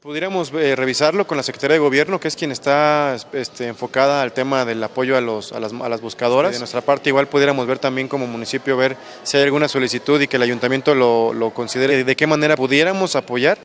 Pudiéramos eh, revisarlo con la Secretaría de Gobierno, que es quien está este, enfocada al tema del apoyo a, los, a, las, a las buscadoras. De nuestra parte, igual pudiéramos ver también como municipio, ver si hay alguna solicitud y que el ayuntamiento lo, lo considere, de qué manera pudiéramos apoyar.